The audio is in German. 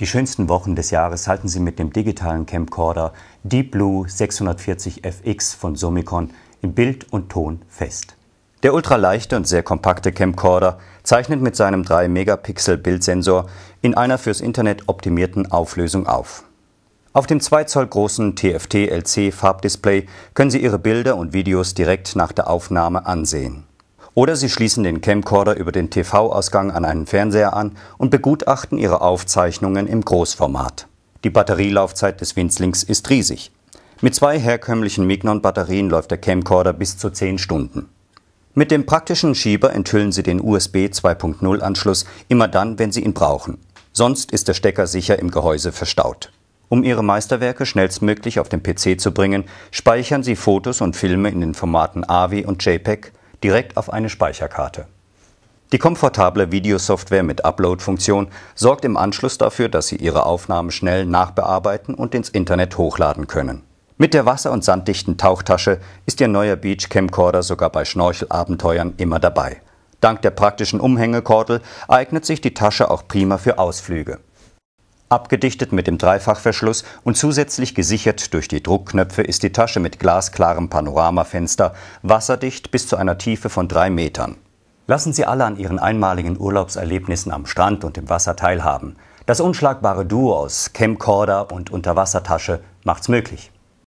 Die schönsten Wochen des Jahres halten Sie mit dem digitalen Camcorder Deep Blue 640 FX von Somicon in Bild und Ton fest. Der ultraleichte und sehr kompakte Camcorder zeichnet mit seinem 3-Megapixel-Bildsensor in einer fürs Internet optimierten Auflösung auf. Auf dem 2 Zoll großen TFT-LC-Farbdisplay können Sie Ihre Bilder und Videos direkt nach der Aufnahme ansehen. Oder Sie schließen den Camcorder über den TV-Ausgang an einen Fernseher an und begutachten Ihre Aufzeichnungen im Großformat. Die Batterielaufzeit des Winzlings ist riesig. Mit zwei herkömmlichen Mignon-Batterien läuft der Camcorder bis zu 10 Stunden. Mit dem praktischen Schieber enthüllen Sie den USB 2.0 Anschluss immer dann, wenn Sie ihn brauchen. Sonst ist der Stecker sicher im Gehäuse verstaut. Um Ihre Meisterwerke schnellstmöglich auf den PC zu bringen, speichern Sie Fotos und Filme in den Formaten AVI und JPEG direkt auf eine Speicherkarte. Die komfortable Videosoftware mit Upload-Funktion sorgt im Anschluss dafür, dass Sie Ihre Aufnahmen schnell nachbearbeiten und ins Internet hochladen können. Mit der wasser- und sanddichten Tauchtasche ist Ihr neuer Beach Camcorder sogar bei Schnorchelabenteuern immer dabei. Dank der praktischen Umhängekordel eignet sich die Tasche auch prima für Ausflüge. Abgedichtet mit dem Dreifachverschluss und zusätzlich gesichert durch die Druckknöpfe ist die Tasche mit glasklarem Panoramafenster, wasserdicht bis zu einer Tiefe von drei Metern. Lassen Sie alle an Ihren einmaligen Urlaubserlebnissen am Strand und im Wasser teilhaben. Das unschlagbare Duo aus Camcorder und Unterwassertasche macht's möglich.